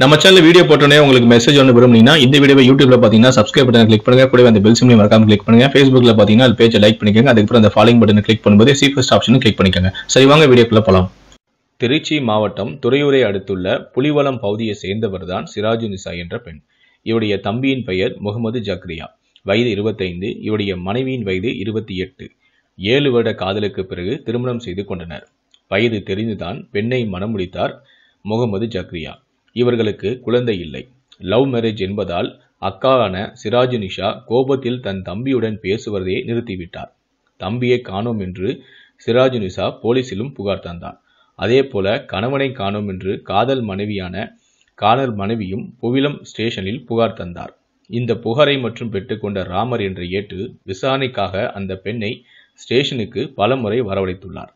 நம்ம channel video போட்டோன்னே உங்களுக்கு மெசேஜ் ஒன்று விரும்புனீங்கன்னா இந்த வீடியோ யூடியூப்ல பார்த்தீங்கன்னா சப்ஸ்கிரைப் பட்டன் கிளிக் பண்ணுங்க கூட அந்த பெல் சிம்லையும் மறக்காம கிளிக் பண்ணுங்க ஃபேஸ்புக்ல பார்த்தீங்கன்னா அது பேஜை லைக் பண்ணிக்கோங்க அதுக்கப்புறம் அந்த ஃபாலோயிங் பட்டன் கிளிக் பண்ணும்போது சி ஃபர்ஸ்ட் ஆப்ஷனும் கிளிக் பண்ணிக்கோங்க சரி வாங்க வீடியோக்குள்ள போகலாம் திருச்சி மாவட்டம் துறையூரை அடுத்துள்ள புலிவளம் பகுதியை சேர்ந்தவர் தான் சிராஜு நிசா என்ற பெண் இவருடைய தம்பியின் பெயர் முகமது ஜக்ரியா வயது இருபத்தைந்து இவருடைய மனைவியின் வயது இருபத்தி எட்டு ஏழு வருட காதலுக்கு பிறகு திருமணம் செய்து கொண்டனர் வயது தெரிந்துதான் பெண்ணை மனம் முடித்தார் முகமது ஜக்ரியா இவர்களுக்கு குழந்தை இல்லை லவ் மேரேஜ் என்பதால் அக்காவான சிராஜ் நிஷா கோபத்தில் தன் தம்பியுடன் பேசுவதை நிறுத்திவிட்டார் தம்பியை காணோம் என்று சிராஜ் நிஷா போலீசிலும் புகார் தந்தார் அதே போல கணவனை காணோம் என்று காதல் மனைவியான காதல் மனைவியும் புவிலம் ஸ்டேஷனில் புகார் தந்தார் இந்த புகாரை மற்றும் பெற்றுக்கொண்ட ராமர் என்ற ஏட்டு விசாரணைக்காக அந்த பெண்ணை ஸ்டேஷனுக்கு பலமுறை வரவழைத்துள்ளார்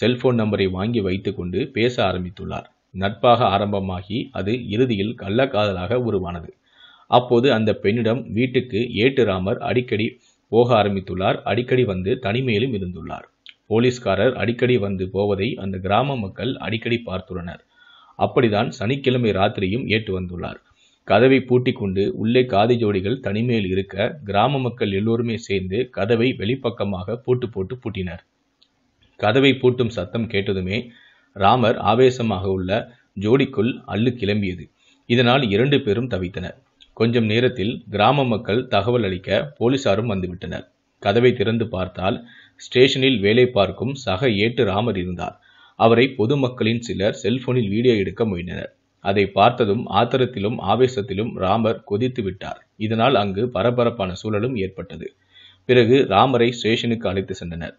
செல்போன் நம்பரை வாங்கி வைத்துக்கொண்டு பேச ஆரம்பித்துள்ளார் நட்பாக ஆரம்பமாகி அது இறுதியில் கள்ளக்காதலாக உருவானது அப்போது அந்த பெண்ணிடம் வீட்டுக்கு ஏட்டுராமர் அடிக்கடி போக ஆரம்பித்துள்ளார் அடிக்கடி வந்து தனிமையிலும் இருந்துள்ளார் போலீஸ்காரர் அடிக்கடி வந்து போவதை அந்த கிராம மக்கள் அடிக்கடி பார்த்துள்ளனர் அப்படிதான் சனிக்கிழமை ராத்திரியும் ஏட்டு வந்துள்ளார் கதவை பூட்டி கொண்டு உள்ளே காதி ஜோடிகள் தனிமையில் இருக்க கிராம மக்கள் எல்லோருமே சேர்ந்து கதவை வெளிப்பக்கமாக பூட்டு போட்டு பூட்டினர் கதவை பூட்டும் சத்தம் கேட்டதுமே ராமர் ஆவேசமாக உள்ள ஜோடிக்குள் அள்ளு கிளம்பியது இதனால் இரண்டு பேரும் தவித்தனர் கொஞ்சம் நேரத்தில் கிராம மக்கள் தகவல் அளிக்க போலீசாரும் வந்துவிட்டனர் கதவை திறந்து பார்த்தால் ஸ்டேஷனில் வேலை பார்க்கும் சக ஏட்டு ராமர் இருந்தார் அவரை பொதுமக்களின் சிலர் செல்போனில் வீடியோ எடுக்க முயன்றனர் அதை பார்த்ததும் ஆத்திரத்திலும் ஆவேசத்திலும் ராமர் கொதித்து விட்டார் இதனால் அங்கு பரபரப்பான சூழலும் ஏற்பட்டது பிறகு ராமரை ஸ்டேஷனுக்கு அழைத்து சென்றனர்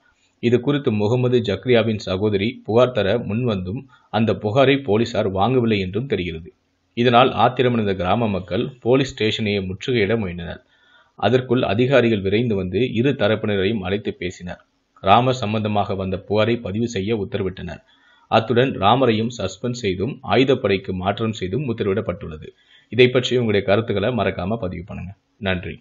இது குறித்து முகமது ஜக்ரியாவின் சகோதரி புகார் தர முன்வந்தும் அந்த புகாரை போலீசார் வாங்கவில்லை என்றும் தெரிகிறது இதனால் ஆத்திரமடைந்த கிராம மக்கள் போலீஸ் ஸ்டேஷனையே முற்றுகையிட முயன்றனர் அதற்குள் அதிகாரிகள் விரைந்து வந்து இரு தரப்பினரையும் அழைத்து பேசினர் ராமர் சம்பந்தமாக வந்த புகாரை பதிவு செய்ய உத்தரவிட்டனர் அத்துடன் ராமரையும் சஸ்பெண்ட் செய்தும் ஆயுதப்படைக்கு மாற்றம் செய்தும் உத்தரவிடப்பட்டுள்ளது இதை பற்றி உங்களுடைய கருத்துக்களை மறக்காம பதிவு பண்ணுங்க நன்றி